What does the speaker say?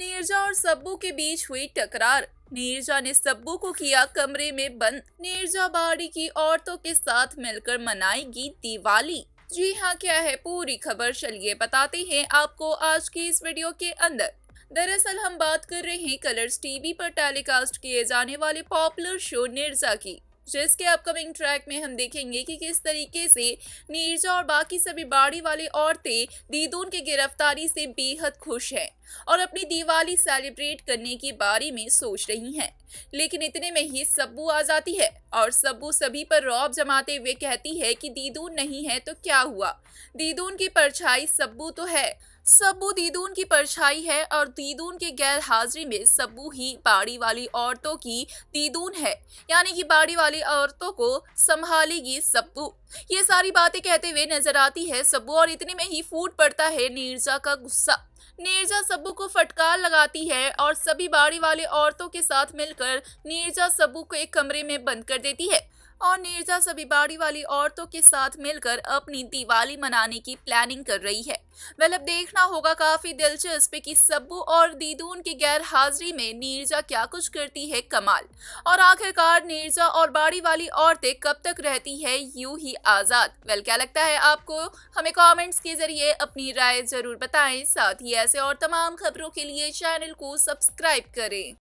नीरजा और सब्बू के बीच हुई टकरार नीरजा ने सब्बू को किया कमरे में बंद नीरजा बाड़ी की औरतों के साथ मिलकर मनाएगी दिवाली जी हाँ क्या है पूरी खबर चलिए बताते हैं आपको आज की इस वीडियो के अंदर दरअसल हम बात कर रहे हैं कलर्स टीवी पर टेलीकास्ट किए जाने वाले पॉपुलर शो निर्जा की जिसके अपकमिंग ट्रैक में हम देखेंगे कि किस तरीके से नीरजा और बाकी सभी बाड़ी वाली औरतें दीदून की गिरफ्तारी से बेहद खुश हैं और अपनी दिवाली सेलिब्रेट करने के बारे में सोच रही हैं लेकिन इतने में ही सब्बू आ जाती है और सब्बू सभी पर रौब जमाते हुए कहती है कि दीदून नहीं है तो क्या हुआ दीदून की परछाई सब्बू तो है सब्बू दीदून की परछाई है और दीदून के गैर हाजिरी में सब्बू ही बाड़ी वाली औरतों की दीदून है यानी कि बाड़ी वाली औरतों को संभालेगी सब्बू ये सारी बातें कहते हुए नजर आती है सब्बू और इतने में ही फूट पड़ता है नीरजा का गुस्सा नीरजा सब्बू को फटकार लगाती है और सभी बाड़ी वाले औरतों के साथ मिलकर नीरजा सब्बू को एक कमरे में बंद कर देती है और नीरजा सभी बाड़ी वाली औरतों के साथ मिलकर अपनी दिवाली मनाने की प्लानिंग कर रही है वेल अब देखना होगा काफी दिलचस्प कि सब्बू और दीदून की गैर हाजिरी में नीरजा क्या कुछ करती है कमाल और आखिरकार नीरजा और बाड़ी वाली औरतें कब तक रहती है यू ही आजाद वेल क्या लगता है आपको हमें कॉमेंट्स के जरिए अपनी राय जरूर बताए साथ ही ऐसे और तमाम खबरों के लिए चैनल को सब्सक्राइब करें